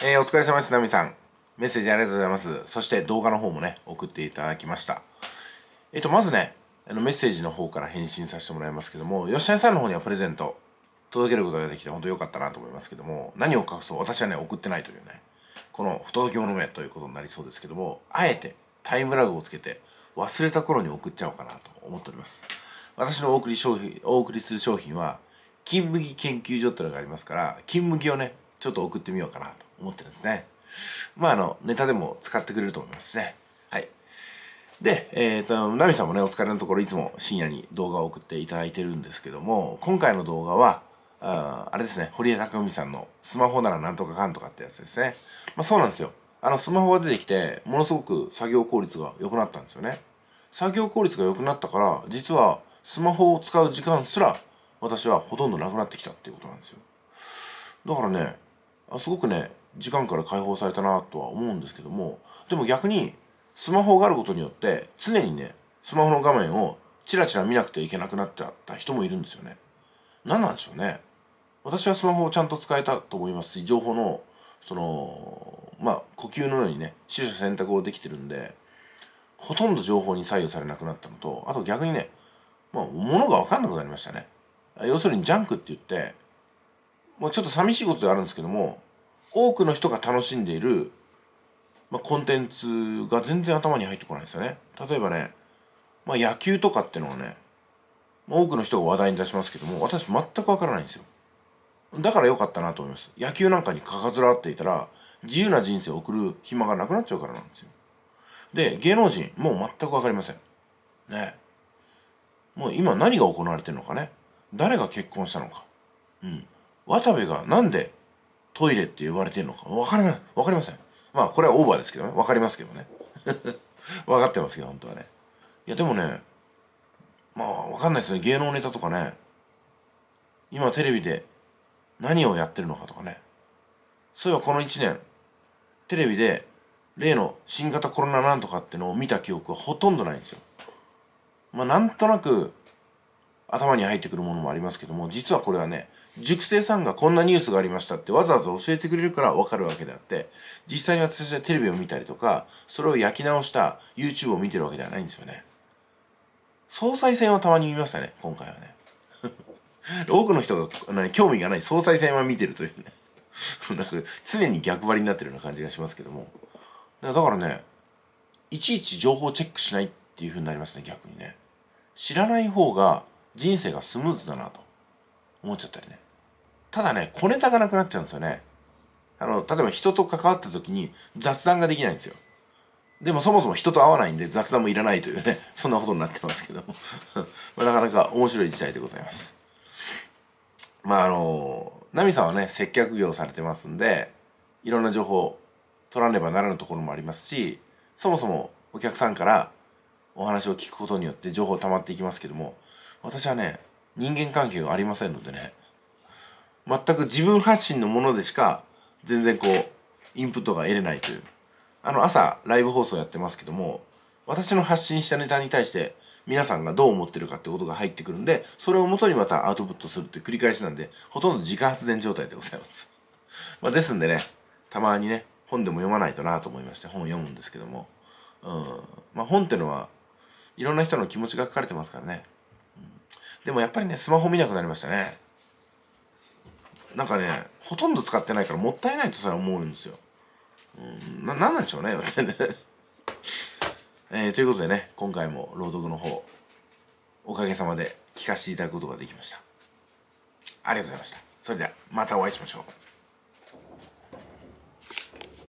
えー、お疲れ様です、ナミさん。メッセージありがとうございます。そして動画の方もね、送っていただきました。えっ、ー、と、まずね、あのメッセージの方から返信させてもらいますけども、吉谷さんの方にはプレゼント届けることができて本当良かったなと思いますけども、何を隠そう私はね、送ってないというね、この不届き者めということになりそうですけども、あえてタイムラグをつけて忘れた頃に送っちゃおうかなと思っております。私のお送り商品、お送りする商品は、金麦研究所ってのがありますから、金麦をね、ちょっと送ってみようかなと思ってるんですね。まあ、あの、ネタでも使ってくれると思いますしね。はい。で、えっ、ー、と、ナミさんもね、お疲れのところいつも深夜に動画を送っていただいてるんですけども、今回の動画は、ああれですね、堀江貴文さんのスマホならなんとかかんとかってやつですね。まあそうなんですよ。あの、スマホが出てきて、ものすごく作業効率が良くなったんですよね。作業効率が良くなったから、実はスマホを使う時間すら、私はほとんどなくなってきたっていうことなんですよ。だからね、あすごくね時間から解放されたなとは思うんですけどもでも逆にスマホがあることによって常にねスマホの画面をチラチラ見なくてはいけなくなっちゃった人もいるんですよね何なんでしょうね私はスマホをちゃんと使えたと思いますし情報のそのまあ呼吸のようにね取捨選択をできてるんでほとんど情報に左右されなくなったのとあと逆にねまあ物が分かんなくなりましたね要するにジャンクって言ってまあ、ちょっと寂しいことであるんですけども多くの人が楽しんでいる、まあ、コンテンツが全然頭に入ってこないんですよね。例えばね、まあ、野球とかってのはね、まあ、多くの人が話題に出しますけども私全くわからないんですよ。だから良かったなと思います。野球なんかにかかずらっていたら自由な人生を送る暇がなくなっちゃうからなんですよ。で芸能人もう全くわかりません。ねもう今何が行われてるのかね誰が結婚したのか。うん渡部がなんでトイレって呼ばれてるのか分からない分かりませんまあこれはオーバーですけどね分かりますけどね分 かってますけど本当はねいやでもねまあ分かんないですね芸能ネタとかね今テレビで何をやってるのかとかねそういえばこの1年テレビで例の新型コロナなんとかってのを見た記憶はほとんどないんですよまあなんとなく頭に入ってくるものもありますけども実はこれはね熟成さんがこんなニュースがありましたってわざわざ教えてくれるから分かるわけであって実際に私たちはテレビを見たりとかそれを焼き直した YouTube を見てるわけではないんですよね総裁選はたまに見ましたね今回はね 多くの人が興味がない総裁選は見てるというね なんか常に逆張りになってるような感じがしますけどもだからねいちいち情報チェックしないっていうふうになりますね逆にね知らない方が人生がスムーズだなと思っちゃったりねただね小ネタがなくなっちゃうんですよねあの例えば人と関わった時に雑談ができないんですよでもそもそも人と会わないんで雑談もいらないというね そんなことになってますけども まあ、なかなか面白い時代でございますまああのナミさんはね接客業されてますんでいろんな情報取らねばならぬところもありますしそもそもお客さんからお話を聞くことによって情報溜まっていきますけども私はね人間関係がありませんのでね全く自分発信のものでしか全然こうインプットが得れないというあの朝ライブ放送やってますけども私の発信したネタに対して皆さんがどう思ってるかってことが入ってくるんでそれをもとにまたアウトプットするっていう繰り返しなんでほとんど自家発電状態でございます、まあ、ですんでねたまにね本でも読まないとなと思いまして本を読むんですけどもうんまあ本ってのはいろんな人の気持ちが書かれてますからねでもやっぱりねスマホ見なくなりましたねなんかねほとんど使ってないからもったいないとさえ思うんですよ、うん、ななんなんでしょうね私ね、えー、ということでね今回も朗読の方おかげさまで聞かせていただくことができましたありがとうございましたそれではまたお会いしましょう